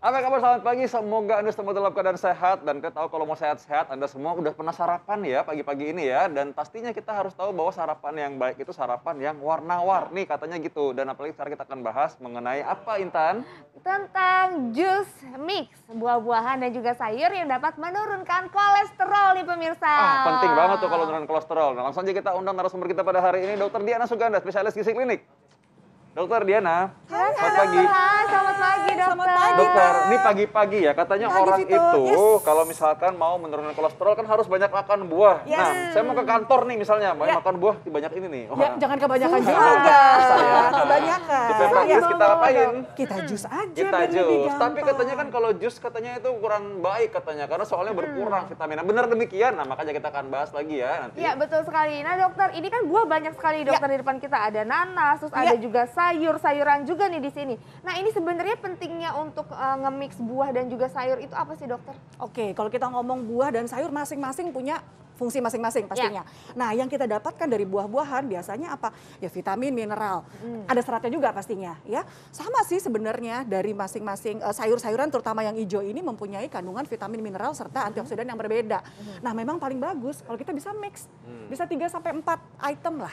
Apa kabar? Selamat pagi. Semoga Anda semua dalam keadaan sehat dan kita tahu kalau mau sehat-sehat Anda semua udah pernah sarapan ya pagi-pagi ini ya dan pastinya kita harus tahu bahwa sarapan yang baik itu sarapan yang warna-warni katanya gitu dan apalagi sekarang kita akan bahas mengenai apa Intan? Tentang jus mix, buah-buahan dan juga sayur yang dapat menurunkan kolesterol nih pemirsa. Ah, penting banget tuh kalau menurunkan kolesterol. Nah, langsung aja kita undang narasumber kita pada hari ini dokter Diana Suganda, spesialis gizi klinik. Dokter Diana, Hai, selamat pagi. selamat pagi dokter. Selamat pagi, dokter, ini pagi-pagi ya. Katanya pagi, orang situ. itu yes. kalau misalkan mau menurunkan kolesterol kan harus banyak makan buah. Yes. Nah, saya mau ke kantor nih misalnya, banyak yeah. makan buah banyak ini nih. Oh, ya, jangan kebanyakan juga. juga. Ya. Kebanyakan. Kita praktis kita ngapain? Kita jus aja. Kita jus. Tapi katanya kan kalau jus katanya itu kurang baik katanya karena soalnya hmm. berkurang vitamin. benar demikian. Nah, makanya kita akan bahas lagi ya nanti. Iya, betul sekali. Nah, dokter, ini kan buah banyak sekali ya. dokter ya. di depan kita. Ada nanas, terus ya. ada juga sayur-sayuran juga nih di sini. Nah, ini sebenarnya pentingnya untuk uh, nge-mix buah dan juga sayur itu apa sih, Dokter? Oke, kalau kita ngomong buah dan sayur masing-masing punya fungsi masing-masing ya. pastinya. Yeah. Nah, yang kita dapatkan dari buah-buahan biasanya apa? Ya vitamin, mineral. Mm. Ada seratnya juga pastinya, ya. Sama sih sebenarnya dari masing-masing uh, sayur-sayuran terutama yang hijau ini mempunyai kandungan vitamin, mineral serta antioksidan yang berbeda. Mm. Nah, memang paling bagus kalau kita bisa mix. Mm. Bisa 3 sampai 4 item lah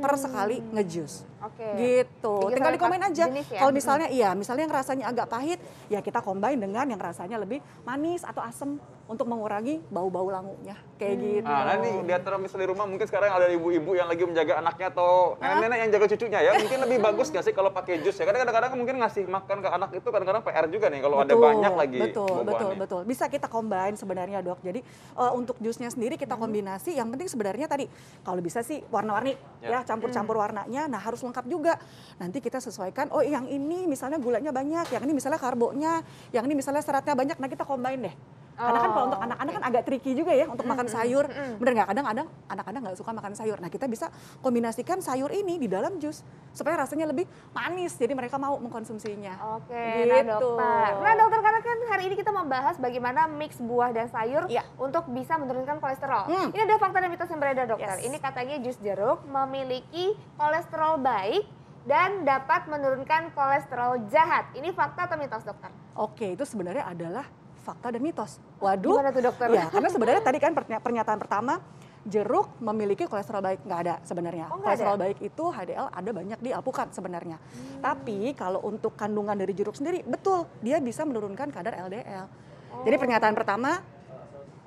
per sekali hmm. ngejus. Oke. Okay. Gitu. Jadi Tinggal dikomen aja. Ya? Kalau misalnya iya, misalnya yang rasanya agak pahit, ya kita combine dengan yang rasanya lebih manis atau asem untuk mengurangi bau-bau langunya kayak hmm. gitu. Nah, nanti di antara misalnya di rumah mungkin sekarang ada ibu-ibu yang lagi menjaga anaknya atau nenek-nenek yang jaga cucunya ya, mungkin lebih bagus nggak sih kalau pakai jus ya? Karena kadang-kadang mungkin ngasih makan ke anak itu kadang-kadang PR juga nih kalau ada banyak lagi. Betul, betul, betul. Bisa kita combine sebenarnya, Dok. Jadi uh, untuk jusnya sendiri kita hmm. kombinasi, yang penting sebenarnya tadi kalau bisa sih warna-warni ya. ya, campur-campur hmm. warnanya. Nah, harus lengkap juga. Nanti kita sesuaikan, oh yang ini misalnya gulanya banyak, yang ini misalnya karbonya, yang ini misalnya seratnya banyak. Nah, kita combine deh. Karena kan kalau untuk oh, anak-anak kan agak tricky juga ya untuk mm, makan mm, sayur. Mm. Bener nggak? Kadang-kadang anak-anak nggak suka makan sayur. Nah kita bisa kombinasikan sayur ini di dalam jus supaya rasanya lebih manis. Jadi mereka mau mengkonsumsinya. Oke, nah, gitu. nah dokter. Nah dokter karena kan hari ini kita membahas bagaimana mix buah dan sayur ya. untuk bisa menurunkan kolesterol. Hmm. Ini ada fakta dan mitos yang beredar dokter. Yes. Ini katanya jus jeruk memiliki kolesterol baik dan dapat menurunkan kolesterol jahat. Ini fakta atau mitos dokter? Oke, itu sebenarnya adalah fakta dan mitos. Waduh. Gimana tuh dokter? Ya, karena sebenarnya tadi kan pernyataan pertama jeruk memiliki kolesterol baik nggak ada sebenarnya. Oh, kolesterol ada. baik itu HDL ada banyak di alpukat sebenarnya. Hmm. Tapi kalau untuk kandungan dari jeruk sendiri betul dia bisa menurunkan kadar LDL. Oh. Jadi pernyataan pertama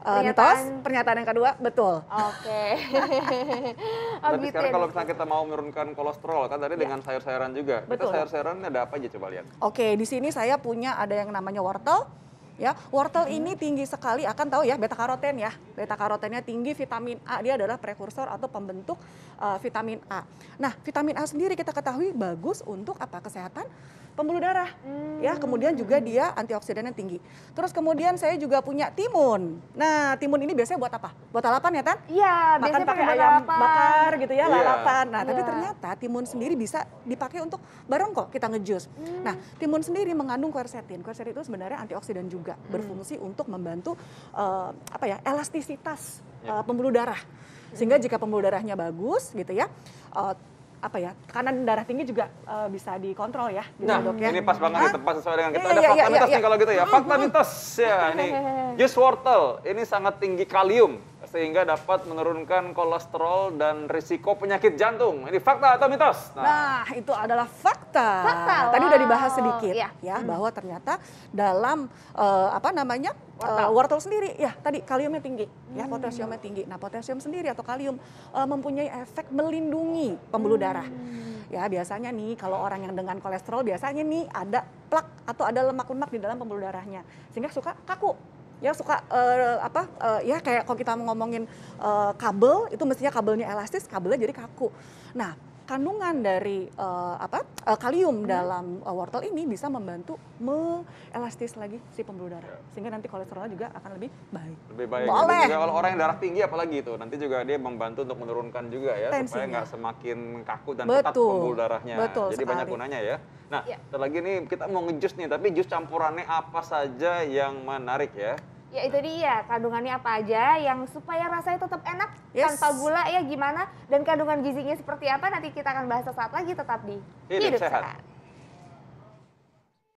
eh, pernyataan... mitos, pernyataan yang kedua betul. Oke. Okay. Oh, Tapi gitu sekarang ya, kalau misalnya kita mau menurunkan kolesterol kan tadi ya. dengan sayur-sayuran juga. Betul. Kita sayur-sayuran ada apa aja coba lihat. Oke, okay, di sini saya punya ada yang namanya wortel, Ya, wortel ini tinggi sekali akan tahu ya beta karoten ya. Beta karotennya tinggi, vitamin A dia adalah prekursor atau pembentuk uh, vitamin A. Nah, vitamin A sendiri kita ketahui bagus untuk apa? Kesehatan pembuluh darah. Hmm. Ya, kemudian juga dia antioksidannya tinggi. Terus kemudian saya juga punya timun. Nah, timun ini biasanya buat apa? Buat lalapan ya, Tan? Iya, Makan pakai ayam lalapan. bakar gitu ya, yeah. lalapan. Nah, yeah. tapi iya. ternyata timun sendiri bisa dipakai untuk bareng kok kita ngejus. Hmm. Nah, timun sendiri mengandung quercetin. Quercetin itu sebenarnya antioksidan juga, hmm. berfungsi untuk membantu uh, apa ya? elastisitas uh, pembuluh darah. Sehingga jika pembuluh darahnya bagus gitu ya, uh, apa ya karena darah tinggi juga uh, bisa dikontrol ya gitu nah, dok ya. ini pas banget gitu, pas sesuai dengan iya, kita ada iya, iya, fakta mitos nih kalau gitu ya fakta mitos ya ini jus wortel ini sangat tinggi kalium sehingga dapat menurunkan kolesterol dan risiko penyakit jantung. Ini fakta atau mitos? Nah, nah itu adalah fakta. Fakta. Wow. Tadi udah dibahas sedikit ya, ya hmm. bahwa ternyata dalam uh, apa namanya eh, wortel. Uh, wortel sendiri ya tadi kaliumnya tinggi ya, hmm. ya potasiumnya tinggi nah potasium sendiri atau kalium uh, mempunyai efek melindungi pembuluh hmm. darah ya biasanya nih kalau orang yang dengan kolesterol biasanya nih ada plak atau ada lemak-lemak di dalam pembuluh darahnya sehingga suka kaku ya suka uh, apa uh, ya kayak kalau kita ngomongin uh, kabel itu mestinya kabelnya elastis kabelnya jadi kaku nah kandungan dari uh, apa uh, kalium hmm. dalam uh, wortel ini bisa membantu melastis lagi si pembuluh darah sehingga nanti kolesterolnya juga akan lebih baik. Lebih baik. Ya. Boleh. Juga kalau orang yang darah tinggi apalagi itu nanti juga dia membantu untuk menurunkan juga ya Tensinya. supaya nggak semakin kaku dan Betul. ketat pembuluh darahnya. Betul Jadi sekali. banyak gunanya ya. Nah, ya. terlagi nih kita mau ngejus nih tapi jus campurannya apa saja yang menarik ya? Ya itu dia, kandungannya apa aja yang supaya rasanya tetap enak yes. tanpa gula ya gimana dan kandungan gizinya seperti apa nanti kita akan bahas sesaat lagi tetap di Hidup, Hidup Sehat. sehat.